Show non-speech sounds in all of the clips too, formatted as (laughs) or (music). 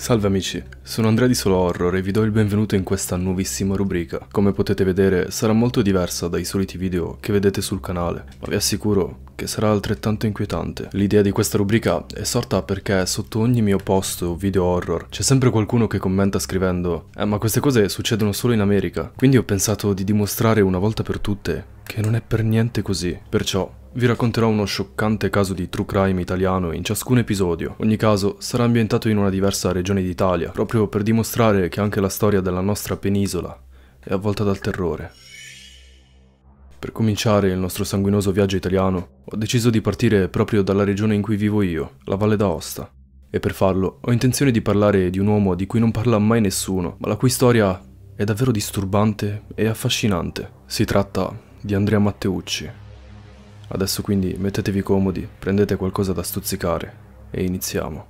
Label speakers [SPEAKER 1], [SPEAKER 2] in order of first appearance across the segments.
[SPEAKER 1] Salve amici, sono Andrea di Solo Horror e vi do il benvenuto in questa nuovissima rubrica. Come potete vedere sarà molto diversa dai soliti video che vedete sul canale, ma vi assicuro che sarà altrettanto inquietante. L'idea di questa rubrica è sorta perché sotto ogni mio post o video horror c'è sempre qualcuno che commenta scrivendo «Eh ma queste cose succedono solo in America», quindi ho pensato di dimostrare una volta per tutte che non è per niente così. Perciò vi racconterò uno scioccante caso di true crime italiano in ciascun episodio. Ogni caso sarà ambientato in una diversa regione d'Italia, proprio per dimostrare che anche la storia della nostra penisola è avvolta dal terrore. Per cominciare il nostro sanguinoso viaggio italiano, ho deciso di partire proprio dalla regione in cui vivo io, la Valle d'Aosta. E per farlo ho intenzione di parlare di un uomo di cui non parla mai nessuno, ma la cui storia è davvero disturbante e affascinante. Si tratta di Andrea Matteucci. Adesso quindi mettetevi comodi, prendete qualcosa da stuzzicare e iniziamo.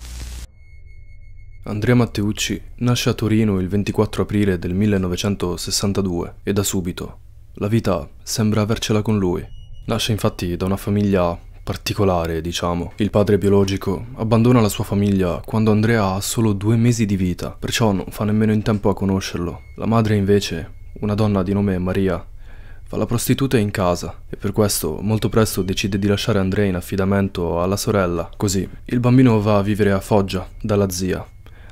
[SPEAKER 1] Andrea Matteucci nasce a Torino il 24 aprile del 1962 e da subito la vita sembra avercela con lui. Nasce infatti da una famiglia particolare, diciamo. Il padre biologico abbandona la sua famiglia quando Andrea ha solo due mesi di vita, perciò non fa nemmeno in tempo a conoscerlo. La madre invece, una donna di nome Maria, Fa la prostituta in casa e per questo molto presto decide di lasciare Andrea in affidamento alla sorella. Così il bambino va a vivere a Foggia dalla zia,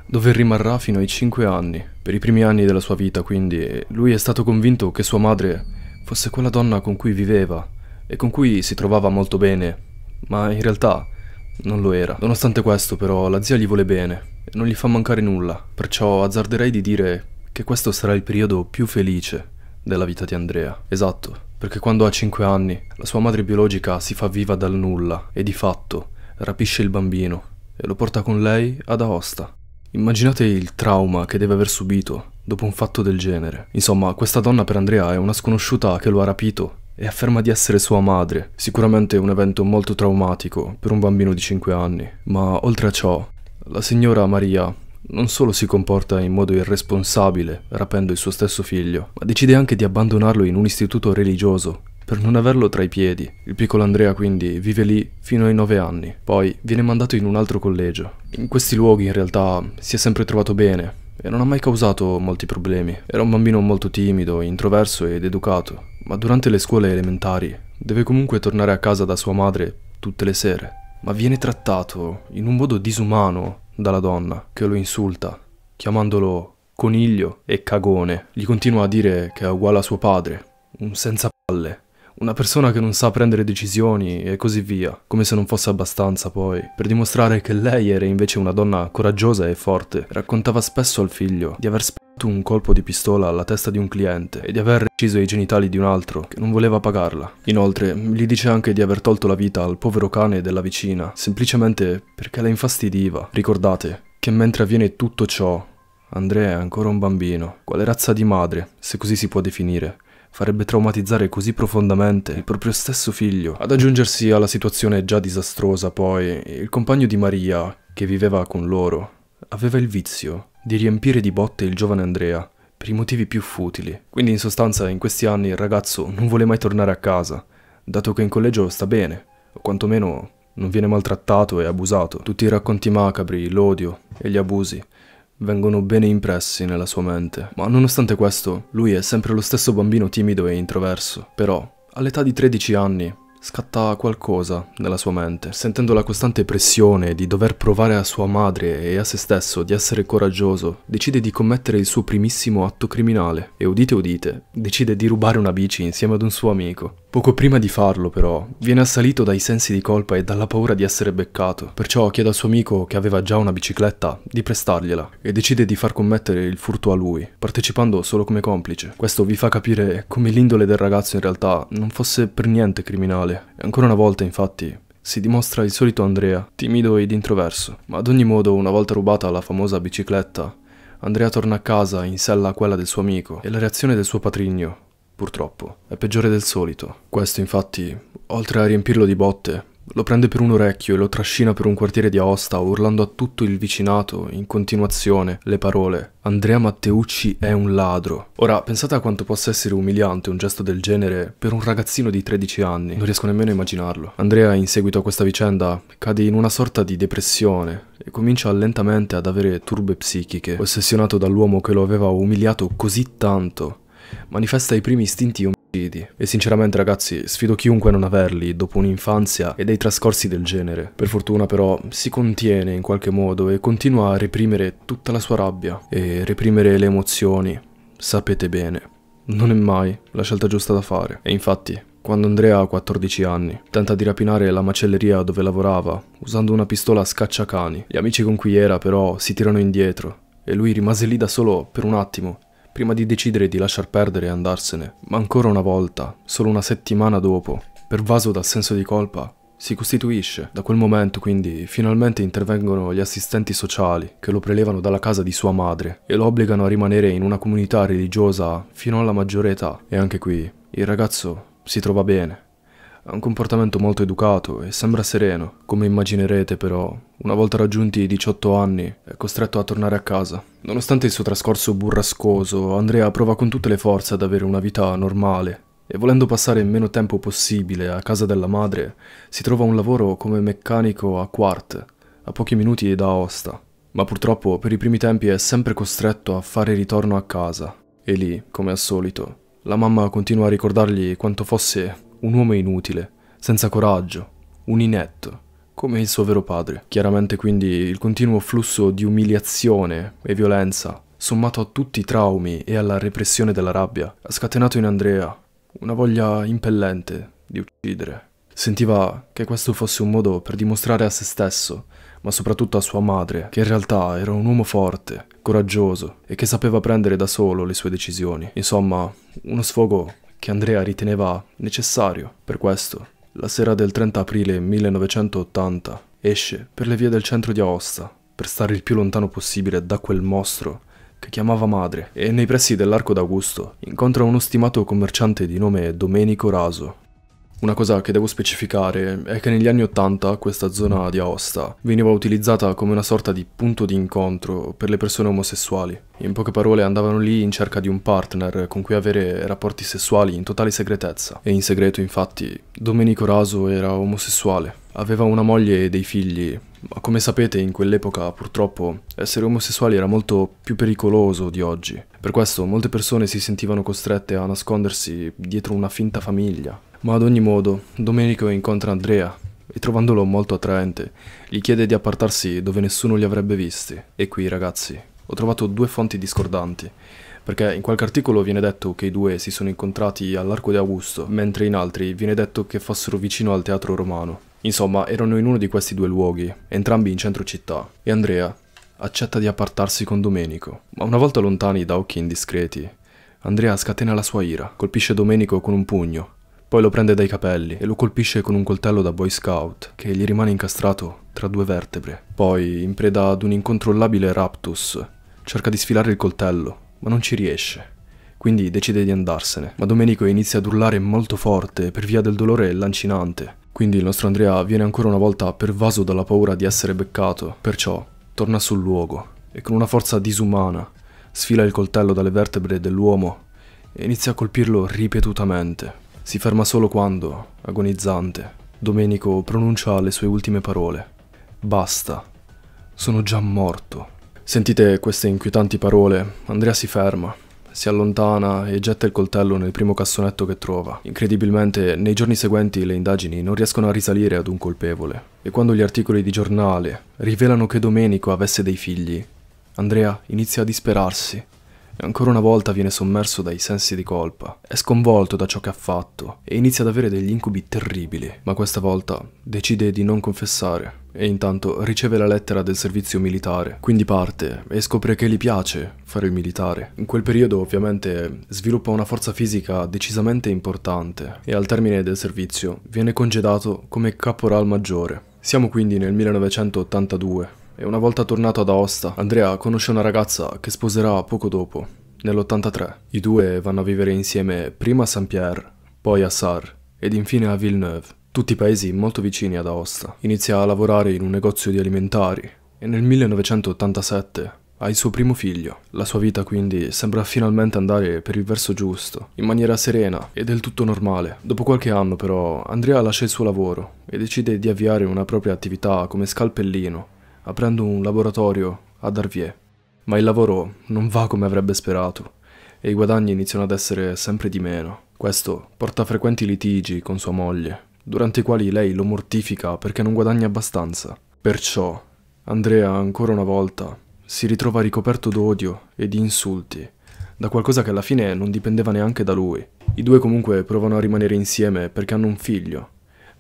[SPEAKER 1] dove rimarrà fino ai 5 anni. Per i primi anni della sua vita, quindi, lui è stato convinto che sua madre fosse quella donna con cui viveva e con cui si trovava molto bene, ma in realtà non lo era. Nonostante questo, però, la zia gli vuole bene e non gli fa mancare nulla, perciò azzarderei di dire che questo sarà il periodo più felice della vita di Andrea. Esatto, perché quando ha 5 anni la sua madre biologica si fa viva dal nulla e di fatto rapisce il bambino e lo porta con lei ad Aosta. Immaginate il trauma che deve aver subito dopo un fatto del genere. Insomma, questa donna per Andrea è una sconosciuta che lo ha rapito e afferma di essere sua madre. Sicuramente un evento molto traumatico per un bambino di 5 anni, ma oltre a ciò, la signora Maria non solo si comporta in modo irresponsabile, rapendo il suo stesso figlio, ma decide anche di abbandonarlo in un istituto religioso per non averlo tra i piedi. Il piccolo Andrea quindi vive lì fino ai nove anni, poi viene mandato in un altro collegio. In questi luoghi in realtà si è sempre trovato bene e non ha mai causato molti problemi. Era un bambino molto timido, introverso ed educato, ma durante le scuole elementari deve comunque tornare a casa da sua madre tutte le sere. Ma viene trattato in un modo disumano dalla donna, che lo insulta, chiamandolo coniglio e cagone. Gli continua a dire che è uguale a suo padre, un senza palle, una persona che non sa prendere decisioni e così via, come se non fosse abbastanza poi, per dimostrare che lei era invece una donna coraggiosa e forte. Raccontava spesso al figlio di aver spesso un colpo di pistola alla testa di un cliente e di aver reciso i genitali di un altro che non voleva pagarla. Inoltre, gli dice anche di aver tolto la vita al povero cane della vicina, semplicemente perché la infastidiva. Ricordate che mentre avviene tutto ciò, Andrea è ancora un bambino. Quale razza di madre, se così si può definire, farebbe traumatizzare così profondamente il proprio stesso figlio? Ad aggiungersi alla situazione già disastrosa, poi, il compagno di Maria, che viveva con loro, aveva il vizio di riempire di botte il giovane Andrea, per i motivi più futili. Quindi in sostanza in questi anni il ragazzo non vuole mai tornare a casa, dato che in collegio sta bene, o quantomeno non viene maltrattato e abusato. Tutti i racconti macabri, l'odio e gli abusi vengono bene impressi nella sua mente. Ma nonostante questo, lui è sempre lo stesso bambino timido e introverso. Però, all'età di 13 anni, Scatta qualcosa nella sua mente, sentendo la costante pressione di dover provare a sua madre e a se stesso di essere coraggioso, decide di commettere il suo primissimo atto criminale e udite udite, decide di rubare una bici insieme ad un suo amico. Poco prima di farlo però, viene assalito dai sensi di colpa e dalla paura di essere beccato, perciò chiede al suo amico che aveva già una bicicletta di prestargliela e decide di far commettere il furto a lui, partecipando solo come complice. Questo vi fa capire come l'indole del ragazzo in realtà non fosse per niente criminale sociale. E ancora una volta, infatti, si dimostra il solito Andrea, timido ed introverso. Ma ad ogni modo, una volta rubata la famosa bicicletta, Andrea torna a casa in sella a quella del suo amico e la reazione del suo patrigno, purtroppo, è peggiore del solito. Questo infatti, oltre a riempirlo di botte, lo prende per un orecchio e lo trascina per un quartiere di Aosta, urlando a tutto il vicinato, in continuazione, le parole Andrea Matteucci è un ladro. Ora, pensate a quanto possa essere umiliante un gesto del genere per un ragazzino di 13 anni, non riesco nemmeno a immaginarlo. Andrea, in seguito a questa vicenda, cade in una sorta di depressione e comincia lentamente ad avere turbe psichiche, ossessionato dall'uomo che lo aveva umiliato così tanto. Manifesta i primi istinti partiti e sinceramente ragazzi sfido chiunque a non averli dopo un'infanzia e dei trascorsi del genere. Per fortuna però si contiene in qualche modo e continua a reprimere tutta la sua rabbia e reprimere le emozioni, sapete bene. Non è mai la scelta giusta da fare e infatti quando Andrea ha 14 anni, tenta di rapinare la macelleria dove lavorava usando una pistola scacciacani. Gli amici con cui era però si tirano indietro e lui rimase lì da solo per un attimo prima di decidere di lasciar perdere e andarsene, ma ancora una volta, solo una settimana dopo, pervaso dal senso di colpa, si costituisce. Da quel momento quindi finalmente intervengono gli assistenti sociali che lo prelevano dalla casa di sua madre e lo obbligano a rimanere in una comunità religiosa fino alla maggiore età. E anche qui il ragazzo si trova bene, ha un comportamento molto educato e sembra sereno. Come immaginerete però, una volta raggiunti i 18 anni è costretto a tornare a casa. Nonostante il suo trascorso burrascoso, Andrea prova con tutte le forze ad avere una vita normale e volendo passare il meno tempo possibile a casa della madre, si trova un lavoro come meccanico a Quart, a pochi minuti da Aosta. Ma purtroppo per i primi tempi è sempre costretto a fare ritorno a casa. E lì, come al solito, la mamma continua a ricordargli quanto fosse un uomo inutile, senza coraggio, un inetto, come il suo vero padre. Chiaramente quindi il continuo flusso di umiliazione e violenza, sommato a tutti i traumi e alla repressione della rabbia, ha scatenato in Andrea una voglia impellente di uccidere. Sentiva che questo fosse un modo per dimostrare a se stesso, ma soprattutto a sua madre, che in realtà era un uomo forte, coraggioso e che sapeva prendere da solo le sue decisioni. Insomma, uno sfogo che Andrea riteneva necessario. Per questo, la sera del 30 aprile 1980, esce per le vie del centro di Aosta, per stare il più lontano possibile da quel mostro che chiamava madre, e nei pressi dell'Arco d'Augusto incontra uno stimato commerciante di nome Domenico Raso, una cosa che devo specificare è che negli anni Ottanta questa zona di Aosta veniva utilizzata come una sorta di punto di incontro per le persone omosessuali. In poche parole andavano lì in cerca di un partner con cui avere rapporti sessuali in totale segretezza. E in segreto infatti Domenico Raso era omosessuale. Aveva una moglie e dei figli, ma come sapete in quell'epoca purtroppo essere omosessuali era molto più pericoloso di oggi. Per questo molte persone si sentivano costrette a nascondersi dietro una finta famiglia ma ad ogni modo, Domenico incontra Andrea e trovandolo molto attraente, gli chiede di appartarsi dove nessuno li avrebbe visti. E qui, ragazzi, ho trovato due fonti discordanti, perché in qualche articolo viene detto che i due si sono incontrati all'Arco di Augusto, mentre in altri viene detto che fossero vicino al Teatro Romano. Insomma, erano in uno di questi due luoghi, entrambi in centro città, e Andrea accetta di appartarsi con Domenico. Ma una volta lontani da occhi indiscreti, Andrea scatena la sua ira, colpisce Domenico con un pugno poi lo prende dai capelli e lo colpisce con un coltello da Boy Scout, che gli rimane incastrato tra due vertebre. Poi, in preda ad un incontrollabile raptus, cerca di sfilare il coltello, ma non ci riesce. Quindi decide di andarsene, ma Domenico inizia ad urlare molto forte per via del dolore lancinante. Quindi il nostro Andrea viene ancora una volta pervaso dalla paura di essere beccato, perciò torna sul luogo e con una forza disumana sfila il coltello dalle vertebre dell'uomo e inizia a colpirlo ripetutamente. Si ferma solo quando, agonizzante, Domenico pronuncia le sue ultime parole. Basta. Sono già morto. Sentite queste inquietanti parole, Andrea si ferma, si allontana e getta il coltello nel primo cassonetto che trova. Incredibilmente, nei giorni seguenti le indagini non riescono a risalire ad un colpevole. E quando gli articoli di giornale rivelano che Domenico avesse dei figli, Andrea inizia a disperarsi e ancora una volta viene sommerso dai sensi di colpa, è sconvolto da ciò che ha fatto e inizia ad avere degli incubi terribili, ma questa volta decide di non confessare e intanto riceve la lettera del servizio militare, quindi parte e scopre che gli piace fare il militare. In quel periodo ovviamente sviluppa una forza fisica decisamente importante e al termine del servizio viene congedato come caporal maggiore. Siamo quindi nel 1982 e una volta tornato ad Aosta, Andrea conosce una ragazza che sposerà poco dopo, nell'83. I due vanno a vivere insieme prima a Saint-Pierre, poi a Sar ed infine a Villeneuve, tutti paesi molto vicini ad Aosta. Inizia a lavorare in un negozio di alimentari e nel 1987 ha il suo primo figlio. La sua vita quindi sembra finalmente andare per il verso giusto, in maniera serena e del tutto normale. Dopo qualche anno però Andrea lascia il suo lavoro e decide di avviare una propria attività come scalpellino aprendo un laboratorio a Darvier. Ma il lavoro non va come avrebbe sperato e i guadagni iniziano ad essere sempre di meno. Questo porta a frequenti litigi con sua moglie, durante i quali lei lo mortifica perché non guadagna abbastanza. Perciò Andrea ancora una volta si ritrova ricoperto d'odio e di insulti, da qualcosa che alla fine non dipendeva neanche da lui. I due comunque provano a rimanere insieme perché hanno un figlio,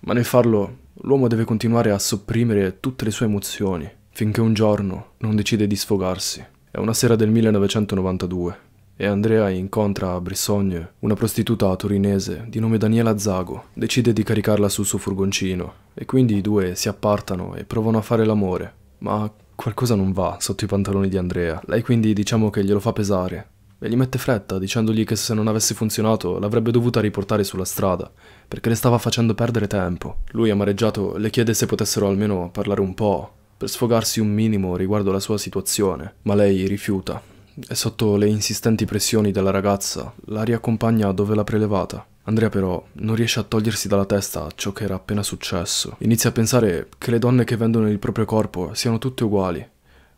[SPEAKER 1] ma nel farlo l'uomo deve continuare a sopprimere tutte le sue emozioni finché un giorno non decide di sfogarsi. È una sera del 1992 e Andrea incontra a Brissogne una prostituta torinese di nome Daniela Zago. Decide di caricarla sul suo furgoncino e quindi i due si appartano e provano a fare l'amore, ma qualcosa non va sotto i pantaloni di Andrea. Lei quindi diciamo che glielo fa pesare e gli mette fretta dicendogli che se non avesse funzionato l'avrebbe dovuta riportare sulla strada perché le stava facendo perdere tempo. Lui amareggiato le chiede se potessero almeno parlare un po' per sfogarsi un minimo riguardo la sua situazione, ma lei rifiuta e sotto le insistenti pressioni della ragazza la riaccompagna dove l'ha prelevata. Andrea però non riesce a togliersi dalla testa ciò che era appena successo. Inizia a pensare che le donne che vendono il proprio corpo siano tutte uguali,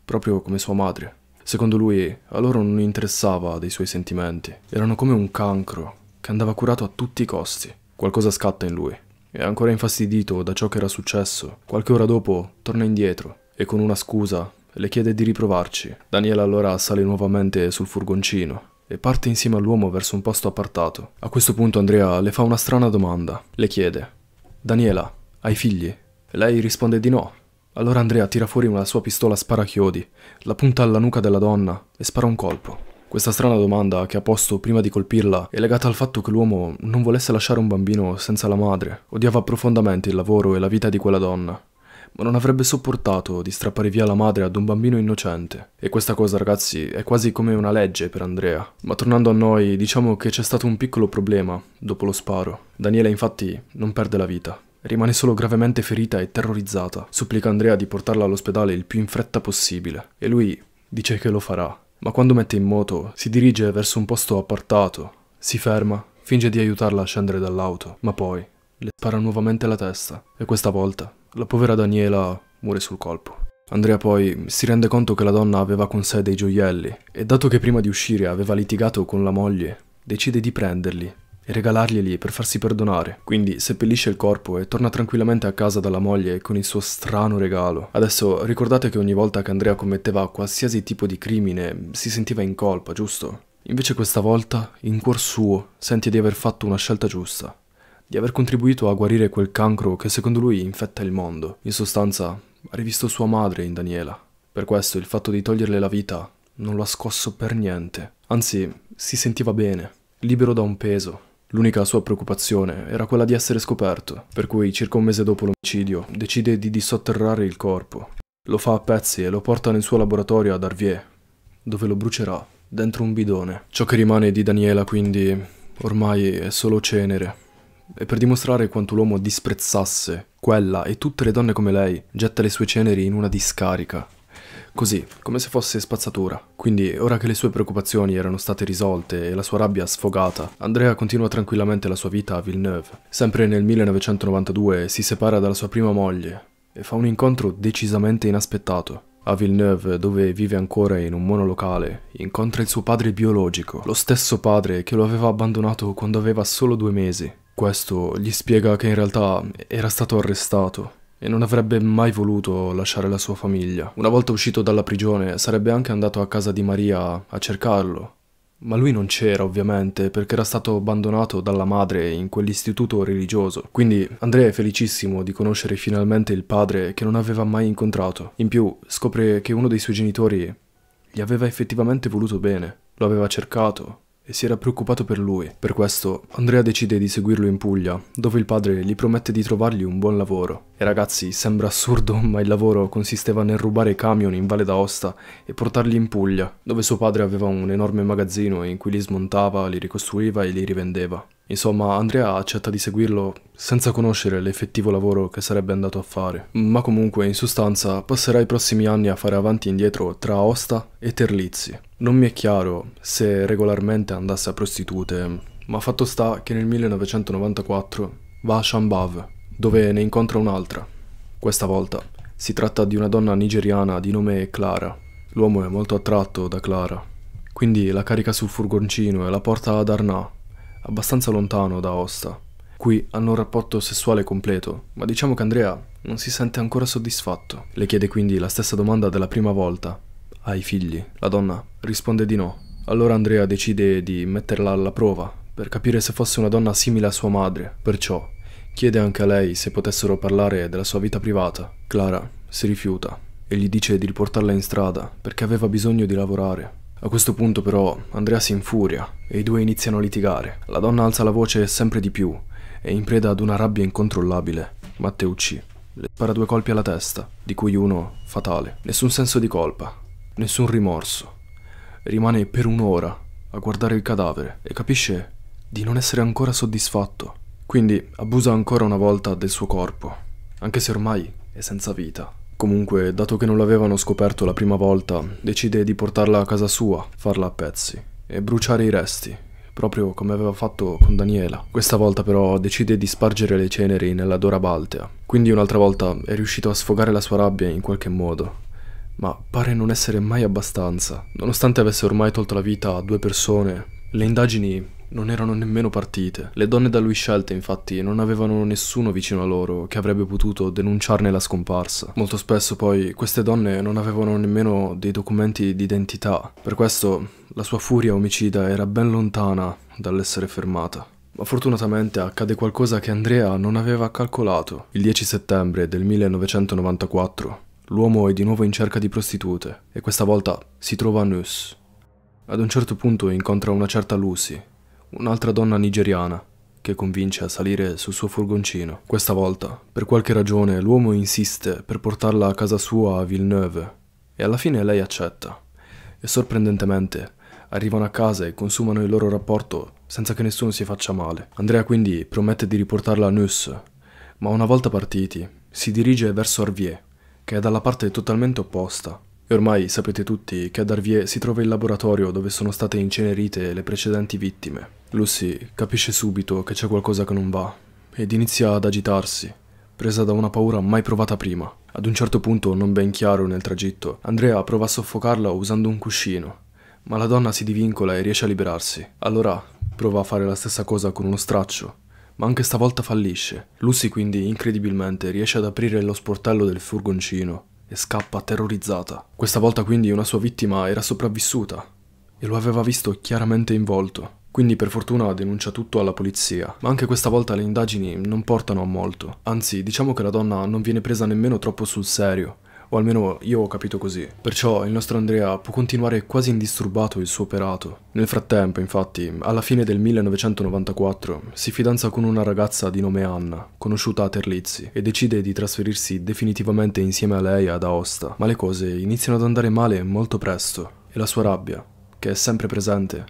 [SPEAKER 1] proprio come sua madre. Secondo lui, a loro non interessava dei suoi sentimenti. Erano come un cancro che andava curato a tutti i costi. Qualcosa scatta in lui. È ancora infastidito da ciò che era successo. Qualche ora dopo torna indietro e con una scusa le chiede di riprovarci. Daniela allora sale nuovamente sul furgoncino e parte insieme all'uomo verso un posto appartato. A questo punto Andrea le fa una strana domanda. Le chiede: Daniela, hai figli? Lei risponde di no. Allora Andrea tira fuori una sua pistola sparachiodi, la punta alla nuca della donna e spara un colpo. Questa strana domanda che ha posto prima di colpirla è legata al fatto che l'uomo non volesse lasciare un bambino senza la madre. Odiava profondamente il lavoro e la vita di quella donna, ma non avrebbe sopportato di strappare via la madre ad un bambino innocente. E questa cosa, ragazzi, è quasi come una legge per Andrea. Ma tornando a noi, diciamo che c'è stato un piccolo problema dopo lo sparo. Daniela infatti non perde la vita. Rimane solo gravemente ferita e terrorizzata. Supplica Andrea di portarla all'ospedale il più in fretta possibile. E lui dice che lo farà ma quando mette in moto si dirige verso un posto appartato, si ferma, finge di aiutarla a scendere dall'auto, ma poi le spara nuovamente la testa e questa volta la povera Daniela muore sul colpo. Andrea poi si rende conto che la donna aveva con sé dei gioielli e dato che prima di uscire aveva litigato con la moglie, decide di prenderli e regalarglieli per farsi perdonare. Quindi seppellisce il corpo e torna tranquillamente a casa dalla moglie con il suo strano regalo. Adesso ricordate che ogni volta che Andrea commetteva qualsiasi tipo di crimine si sentiva in colpa, giusto? Invece questa volta, in cuor suo, sente di aver fatto una scelta giusta, di aver contribuito a guarire quel cancro che secondo lui infetta il mondo. In sostanza, ha rivisto sua madre in Daniela. Per questo il fatto di toglierle la vita non lo ha scosso per niente. Anzi, si sentiva bene, libero da un peso, L'unica sua preoccupazione era quella di essere scoperto, per cui circa un mese dopo l'omicidio decide di dissotterrare il corpo. Lo fa a pezzi e lo porta nel suo laboratorio ad Arvier, dove lo brucerà dentro un bidone. Ciò che rimane di Daniela quindi ormai è solo cenere. E per dimostrare quanto l'uomo disprezzasse quella e tutte le donne come lei, getta le sue ceneri in una discarica, così, come se fosse spazzatura. Quindi, ora che le sue preoccupazioni erano state risolte e la sua rabbia sfogata, Andrea continua tranquillamente la sua vita a Villeneuve. Sempre nel 1992 si separa dalla sua prima moglie e fa un incontro decisamente inaspettato. A Villeneuve, dove vive ancora in un monolocale, incontra il suo padre biologico, lo stesso padre che lo aveva abbandonato quando aveva solo due mesi. Questo gli spiega che in realtà era stato arrestato e non avrebbe mai voluto lasciare la sua famiglia. Una volta uscito dalla prigione sarebbe anche andato a casa di Maria a cercarlo, ma lui non c'era ovviamente perché era stato abbandonato dalla madre in quell'istituto religioso. Quindi Andrea è felicissimo di conoscere finalmente il padre che non aveva mai incontrato. In più scopre che uno dei suoi genitori gli aveva effettivamente voluto bene, lo aveva cercato, e si era preoccupato per lui. Per questo Andrea decide di seguirlo in Puglia, dove il padre gli promette di trovargli un buon lavoro. E ragazzi, sembra assurdo, (laughs) ma il lavoro consisteva nel rubare camion in Valle d'Aosta e portarli in Puglia, dove suo padre aveva un enorme magazzino in cui li smontava, li ricostruiva e li rivendeva. Insomma, Andrea accetta di seguirlo senza conoscere l'effettivo lavoro che sarebbe andato a fare, ma comunque in sostanza passerà i prossimi anni a fare avanti e indietro tra Osta e Terlizzi. Non mi è chiaro se regolarmente andasse a prostitute, ma fatto sta che nel 1994 va a Shambhav, dove ne incontra un'altra. Questa volta si tratta di una donna nigeriana di nome Clara. L'uomo è molto attratto da Clara, quindi la carica sul furgoncino e la porta ad Arnà, abbastanza lontano da Osta. Qui hanno un rapporto sessuale completo, ma diciamo che Andrea non si sente ancora soddisfatto. Le chiede quindi la stessa domanda della prima volta. Hai figli? La donna risponde di no. Allora Andrea decide di metterla alla prova per capire se fosse una donna simile a sua madre, perciò chiede anche a lei se potessero parlare della sua vita privata. Clara si rifiuta e gli dice di riportarla in strada perché aveva bisogno di lavorare. A questo punto però Andrea si infuria e i due iniziano a litigare. La donna alza la voce sempre di più e in preda ad una rabbia incontrollabile, Matteucci le spara due colpi alla testa, di cui uno fatale. Nessun senso di colpa, nessun rimorso. Rimane per un'ora a guardare il cadavere e capisce di non essere ancora soddisfatto. Quindi abusa ancora una volta del suo corpo, anche se ormai è senza vita. Comunque, dato che non l'avevano scoperto la prima volta, decide di portarla a casa sua, farla a pezzi e bruciare i resti, proprio come aveva fatto con Daniela. Questa volta però decide di spargere le ceneri nella Dora Baltea, quindi un'altra volta è riuscito a sfogare la sua rabbia in qualche modo. Ma pare non essere mai abbastanza. Nonostante avesse ormai tolto la vita a due persone, le indagini non erano nemmeno partite. Le donne da lui scelte infatti non avevano nessuno vicino a loro che avrebbe potuto denunciarne la scomparsa. Molto spesso poi queste donne non avevano nemmeno dei documenti d'identità. per questo la sua furia omicida era ben lontana dall'essere fermata. Ma fortunatamente accade qualcosa che Andrea non aveva calcolato. Il 10 settembre del 1994 l'uomo è di nuovo in cerca di prostitute e questa volta si trova a Nus. Ad un certo punto incontra una certa Lucy, un'altra donna nigeriana che convince a salire sul suo furgoncino. Questa volta, per qualche ragione, l'uomo insiste per portarla a casa sua a Villeneuve e alla fine lei accetta. E sorprendentemente arrivano a casa e consumano il loro rapporto senza che nessuno si faccia male. Andrea quindi promette di riportarla a Nus, ma una volta partiti si dirige verso Arvier, che è dalla parte totalmente opposta e ormai sapete tutti che a Arvie si trova il laboratorio dove sono state incenerite le precedenti vittime. Lucy capisce subito che c'è qualcosa che non va ed inizia ad agitarsi, presa da una paura mai provata prima. Ad un certo punto, non ben chiaro nel tragitto, Andrea prova a soffocarla usando un cuscino, ma la donna si divincola e riesce a liberarsi. Allora prova a fare la stessa cosa con uno straccio, ma anche stavolta fallisce. Lucy quindi incredibilmente riesce ad aprire lo sportello del furgoncino e scappa terrorizzata. Questa volta quindi una sua vittima era sopravvissuta e lo aveva visto chiaramente in volto. Quindi per fortuna denuncia tutto alla polizia, ma anche questa volta le indagini non portano a molto. Anzi, diciamo che la donna non viene presa nemmeno troppo sul serio, o almeno io ho capito così. Perciò il nostro Andrea può continuare quasi indisturbato il suo operato. Nel frattempo, infatti, alla fine del 1994 si fidanza con una ragazza di nome Anna, conosciuta a Terlizzi, e decide di trasferirsi definitivamente insieme a lei ad Aosta. Ma le cose iniziano ad andare male molto presto e la sua rabbia, che è sempre presente,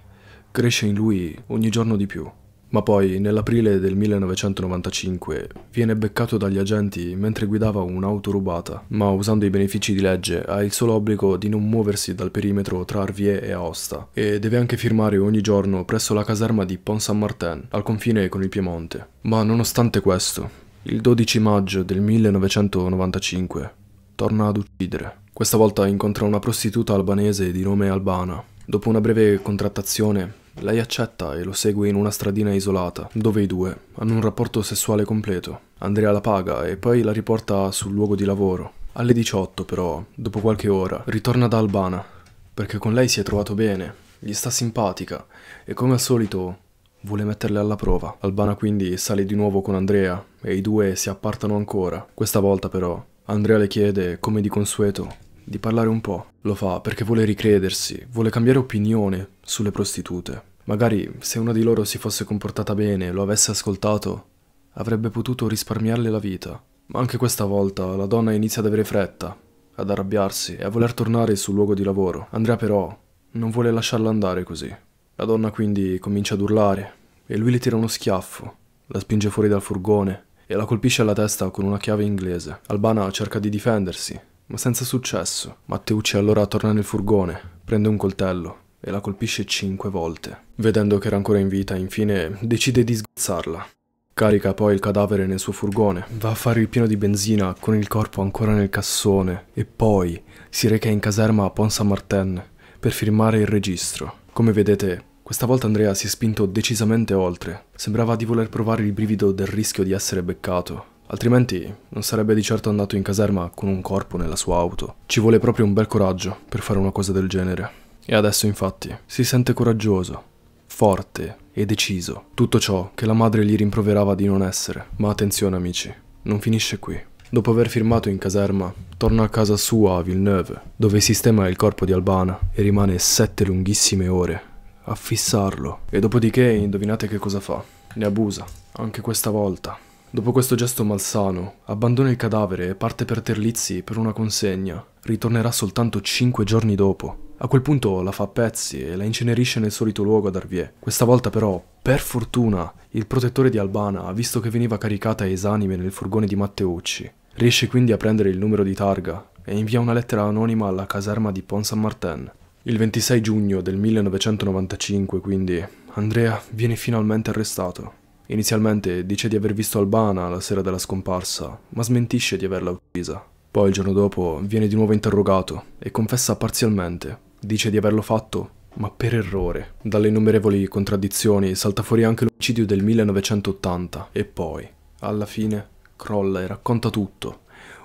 [SPEAKER 1] cresce in lui ogni giorno di più ma poi nell'aprile del 1995 viene beccato dagli agenti mentre guidava un'auto rubata, ma usando i benefici di legge ha il solo obbligo di non muoversi dal perimetro tra Arvie e Aosta e deve anche firmare ogni giorno presso la caserma di Pont Saint-Martin al confine con il Piemonte. Ma nonostante questo, il 12 maggio del 1995 torna ad uccidere. Questa volta incontra una prostituta albanese di nome Albana. Dopo una breve contrattazione lei accetta e lo segue in una stradina isolata, dove i due hanno un rapporto sessuale completo. Andrea la paga e poi la riporta sul luogo di lavoro. Alle 18 però, dopo qualche ora, ritorna da Albana, perché con lei si è trovato bene, gli sta simpatica e come al solito vuole metterle alla prova. Albana quindi sale di nuovo con Andrea e i due si appartano ancora. Questa volta però Andrea le chiede, come di consueto, di parlare un po'. Lo fa perché vuole ricredersi, vuole cambiare opinione sulle prostitute. Magari se una di loro si fosse comportata bene e lo avesse ascoltato, avrebbe potuto risparmiarle la vita. Ma anche questa volta la donna inizia ad avere fretta, ad arrabbiarsi e a voler tornare sul luogo di lavoro. Andrea però non vuole lasciarla andare così. La donna quindi comincia ad urlare e lui le tira uno schiaffo, la spinge fuori dal furgone e la colpisce alla testa con una chiave inglese. Albana cerca di difendersi, ma senza successo. Matteucci allora torna nel furgone, prende un coltello e la colpisce cinque volte. Vedendo che era ancora in vita, infine decide di sgazzarla. Carica poi il cadavere nel suo furgone, va a fare il pieno di benzina con il corpo ancora nel cassone e poi si reca in caserma a Pont Saint-Martin per firmare il registro. Come vedete, questa volta Andrea si è spinto decisamente oltre. Sembrava di voler provare il brivido del rischio di essere beccato. Altrimenti non sarebbe di certo andato in caserma con un corpo nella sua auto. Ci vuole proprio un bel coraggio per fare una cosa del genere. E adesso infatti si sente coraggioso, forte e deciso. Tutto ciò che la madre gli rimproverava di non essere. Ma attenzione amici, non finisce qui. Dopo aver firmato in caserma, torna a casa sua a Villeneuve, dove sistema il corpo di Albana e rimane sette lunghissime ore a fissarlo. E dopodiché, indovinate che cosa fa? Ne abusa, anche questa volta. Dopo questo gesto malsano, abbandona il cadavere e parte per Terlizzi per una consegna. Ritornerà soltanto cinque giorni dopo, a quel punto la fa a pezzi e la incenerisce nel solito luogo ad Arvie. Questa volta però, per fortuna, il protettore di Albana ha visto che veniva caricata esanime nel furgone di Matteucci. Riesce quindi a prendere il numero di targa e invia una lettera anonima alla caserma di Pont Saint-Martin. Il 26 giugno del 1995, quindi, Andrea viene finalmente arrestato. Inizialmente dice di aver visto Albana la sera della scomparsa, ma smentisce di averla uccisa. Poi il giorno dopo viene di nuovo interrogato e confessa parzialmente, Dice di averlo fatto, ma per errore. Dalle innumerevoli contraddizioni salta fuori anche l'omicidio del 1980 e poi, alla fine, crolla e racconta tutto,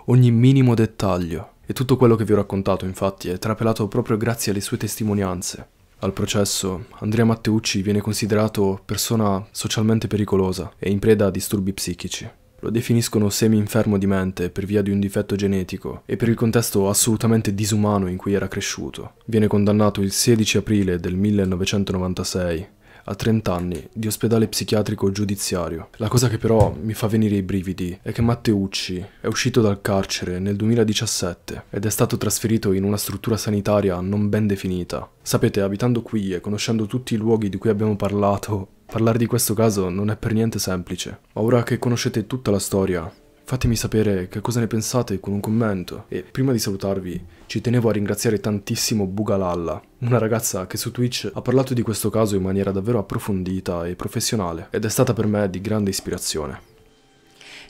[SPEAKER 1] ogni minimo dettaglio. E tutto quello che vi ho raccontato, infatti, è trapelato proprio grazie alle sue testimonianze. Al processo, Andrea Matteucci viene considerato persona socialmente pericolosa e in preda a disturbi psichici. Lo definiscono semi-infermo di mente per via di un difetto genetico e per il contesto assolutamente disumano in cui era cresciuto. Viene condannato il 16 aprile del 1996 a 30 anni di ospedale psichiatrico giudiziario. La cosa che però mi fa venire i brividi è che Matteucci è uscito dal carcere nel 2017 ed è stato trasferito in una struttura sanitaria non ben definita. Sapete, abitando qui e conoscendo tutti i luoghi di cui abbiamo parlato, parlare di questo caso non è per niente semplice. Ma ora che conoscete tutta la storia, Fatemi sapere che cosa ne pensate con un commento e prima di salutarvi ci tenevo a ringraziare tantissimo Bugalalla, una ragazza che su Twitch ha parlato di questo caso in maniera davvero approfondita e professionale ed è stata per me di grande ispirazione.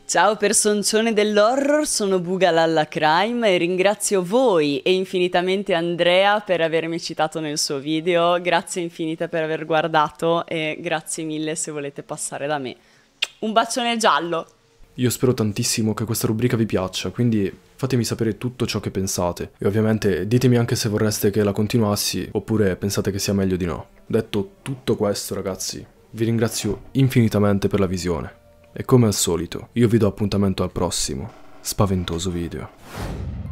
[SPEAKER 1] Ciao personcione dell'horror, sono Bugalalla Crime e ringrazio voi e infinitamente Andrea per avermi citato nel suo video, grazie infinita per aver guardato e grazie mille se volete passare da me. Un bacione giallo! Io spero tantissimo che questa rubrica vi piaccia, quindi fatemi sapere tutto ciò che pensate. E ovviamente ditemi anche se vorreste che la continuassi, oppure pensate che sia meglio di no. Detto tutto questo ragazzi, vi ringrazio infinitamente per la visione. E come al solito, io vi do appuntamento al prossimo, spaventoso video.